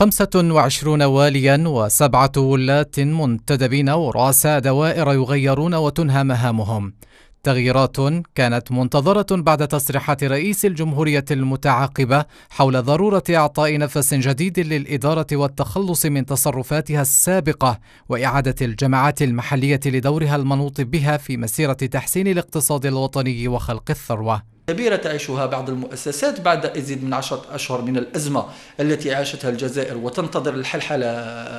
25 واليا وسبعة ولاة منتدبين ورؤساء دوائر يغيرون وتنهى مهامهم تغييرات كانت منتظرة بعد تصريحات رئيس الجمهورية المتعاقبة حول ضرورة إعطاء نفس جديد للإدارة والتخلص من تصرفاتها السابقة وإعادة الجماعات المحلية لدورها المنوط بها في مسيرة تحسين الاقتصاد الوطني وخلق الثروة. كبيرة تعيشها بعض المؤسسات بعد يزيد من عشرة أشهر من الأزمة التي عاشتها الجزائر وتنتظر الحلحلة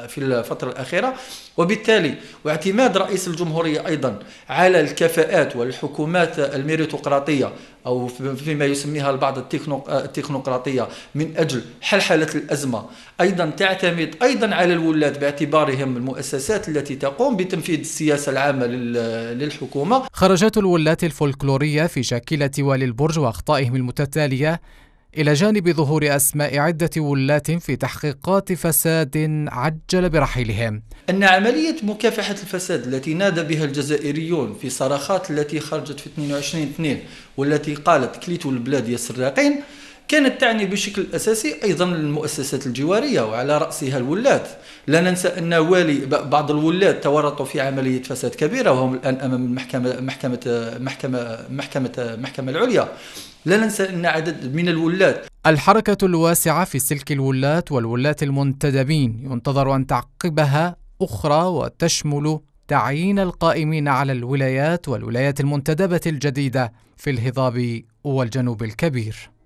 في الفترة الأخيرة وبالتالي واعتماد رئيس الجمهورية أيضا على الكفاءات والحكومات الميريتقراطية أو فيما يسميها البعض التكنوقراطية من أجل حلحلة الأزمة أيضا تعتمد أيضا على الولاة باعتبارهم المؤسسات التي تقوم بتنفيذ السياسة العامة للحكومة خرجات الولاة الفولكلورية في شاكلة والي البرج واخطائهم المتتاليه الى جانب ظهور اسماء عده ولاه في تحقيقات فساد عجل برحيلهم. ان عمليه مكافحه الفساد التي نادى بها الجزائريون في صرخات التي خرجت في 22 2 والتي قالت كليتو البلاد يا سراقين كانت تعني بشكل أساسي أيضا المؤسسات الجوارية وعلى رأسها الولات لا ننسى أن والي بعض الولات تورطوا في عملية فساد كبيرة وهم الآن أمام المحكمة محكمة محكمة محكمة المحكمة العليا لا ننسى أن عدد من الولات الحركة الواسعة في سلك الولات والولات المنتدبين ينتظر أن تعقبها أخرى وتشمل تعيين القائمين على الولايات والولايات المنتدبة الجديدة في الهضاب والجنوب الكبير